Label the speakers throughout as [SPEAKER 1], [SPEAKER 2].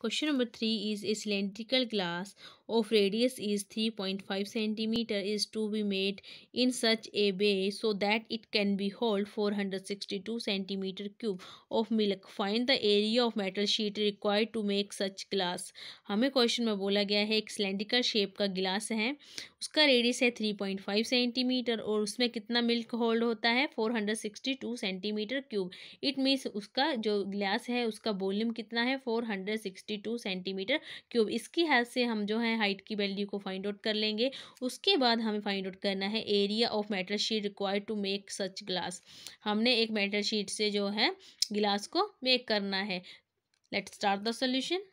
[SPEAKER 1] Question number 3 is a cylindrical glass of radius is 3.5 centimeter is to be made in such a way so that it can be hold 462 centimeter cube of milk find the area of metal sheet required to make such glass हमें question में बोला गया है एक cylindrical shape का गिलास है उसका रेडियस है 3.5 सेंटीमीटर और उसमें कितना मिल्क होल्ड होता है 462 सेंटीमीटर क्यूब इट मीन्स उसका जो ग्लास है उसका वॉल्यूम कितना है 462 सेंटीमीटर क्यूब इसकी हेल्प से हम जो है हाइट की वैल्यू को फाइंड आउट कर लेंगे उसके बाद हमें फाइंड आउट करना है area of metal sheet required to make such glass हमने एक मेटल शीट से जो है गिलास को मेक करना है let start the solution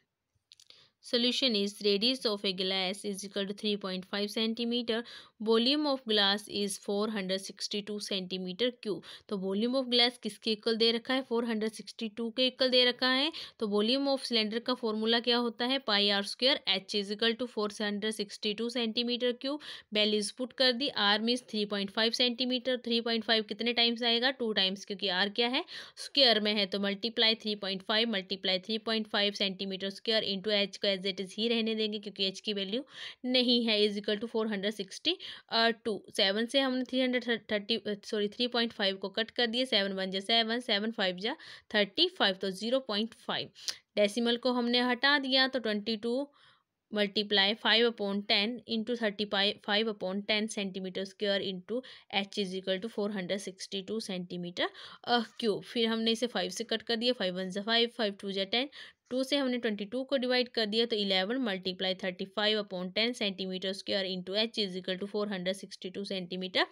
[SPEAKER 1] solution is solution of a glass is glass two three point five centimetre volume of glass is four hundred sixty two centimetre cube तो वॉल्यूम ऑफ ग्लास किसके equal दे रखा है 462 के equal दे रखा है तो वॉल्यूम ऑफ सिलेंडर का फॉर्मूला क्या होता है pi r square h is equal to four hundred sixty two centimetre cube बेल इज पुट कर दी आर मीज three point five centimetre three point five कितने टाइम्स आएगा टू टाइम्स क्योंकि आर क्या है स्क्वेयर में है तो multiply three point five multiply three point five centimetre square into h का एज इट इज़ ही रहने देंगे क्योंकि एच की वैल्यू नहीं है is equal to four hundred sixty two seven से हमने three hundred thirty sorry three point five को कट कर दिए सेवन वन जा सेवन सेवन फाइव जा थर्टी फाइव तो ज़ीरो पॉइंट फाइव डेसीमल को हमने हटा दिया तो twenty two multiply five upon ten into thirty five upon ten centimetre square into H is equal to four hundred sixty two centimetre cube फिर हमने इसे फाइव से कट कर दिया फाइव वन ज़ा फाइव फाइव टू ज़ा ten two से हमने ट्वेंटी टू को डिवाइड कर दिया तो eleven multiply thirty five upon ten centimetre square into H is equal to four hundred sixty two centimetre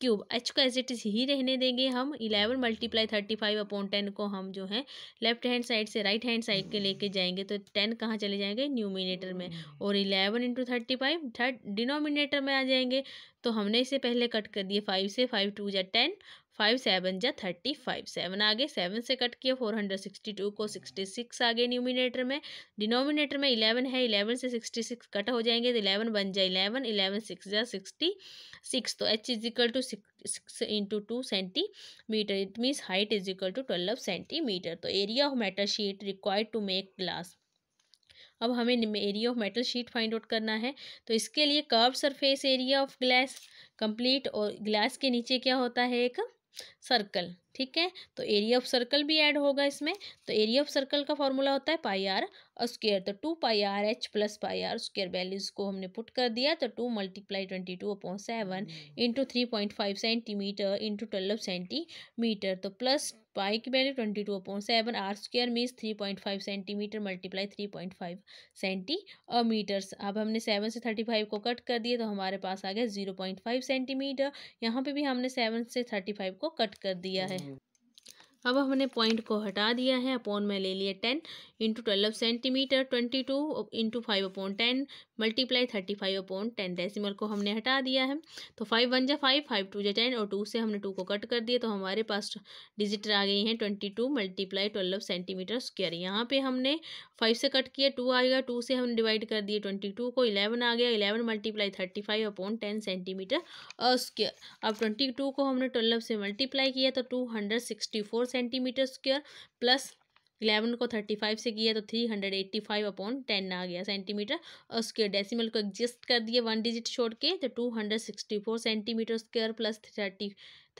[SPEAKER 1] cube H को एज इट इज ही रहने देंगे हम eleven multiply thirty five upon ten को हम जो है लेफ्ट हैंड साइड से राइट हैंड साइड के लेके जाएंगे तो टेन कहाँ चले जाएंगे न्यूमिनेटर में और eleven into thirty five third denominator में आ जाएंगे तो हमने इसे पहले कट कर दिए फाइव से फाइव टू या टेन फाइव सेवन जा थर्टी फाइव सेवन आगे सेवन से कट किया फोर हंड्रेड सिक्सटी टू को सिक्सटी सिक्स आगे न्यूमिनेटर में डिनोमिनेटर में इलेवन है इलेवन से सिक्सटी सिक्स कट हो जाएंगे तो इलेवन बन जाए इलेवन इलेवन सिक्स जा सिक्सटी सिक्स तो H is equal to six into two centimetre it means height is equal to twelve centimetre तो area of matter sheet required to make glass अब हमें area of metal sheet find out करना है तो इसके लिए curve surface area of glass complete और glass के नीचे क्या होता है एक सर्कल ठीक है तो एरिया ऑफ सर्कल भी ऐड होगा इसमें तो एरिया ऑफ सर्कल का फॉर्मूला होता है पाई आर स्क्र तो two pi R H plus pi R square values को हमने पुट कर दिया तो two multiply twenty two upon seven into three point five centimetre into twelve centimetre तो प्लस पाई की value twenty two upon seven R square means three point five centimetre multiply three point five centi और metres अब हमने seven से thirty five को cut कर दिए तो हमारे पास आ गया जीरो पॉइंट फाइव सेंटीमीटर यहाँ पे भी हमने सेवन से थर्टी फाइव को कट कर दिया है हम्म। अब हमने पॉइंट को हटा दिया है अपॉन में ले लिया ten into twelve centimetre twenty two into five upon ten multiply thirty five upon ten decimal को हमने हटा दिया है तो फाइव वन जा फाइव फाइव टू जा टेन और टू से हमने टू को कट कर दिया तो हमारे पास डिजिट आ गई हैं twenty two multiply twelve centimetre square यहाँ पे हमने फाइव से कट किया टू आएगा टू से हमने डिवाइड कर दिए ट्वेंटी टू को इलेवन आ गया eleven multiply thirty five upon ten centimetre square अब ट्वेंटी टू को हमने ट्वेल्व से मल्टीप्लाई किया तो two hundred sixty four centimetre square plus eleven को थर्टी फाइव से किया तो three hundred eighty five upon ten आ गया सेंटीमीटर और उसके डेसिमल को एग्जिस्ट कर दिए वन डिजिट छोड़ के तो two hundred sixty four centimetre square plus thirty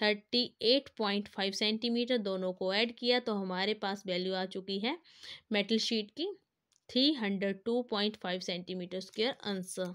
[SPEAKER 1] thirty eight point five centimetre दोनों को ऐड किया तो हमारे पास वैल्यू आ चुकी है मेटल शीट की three hundred two point five centimetre square answer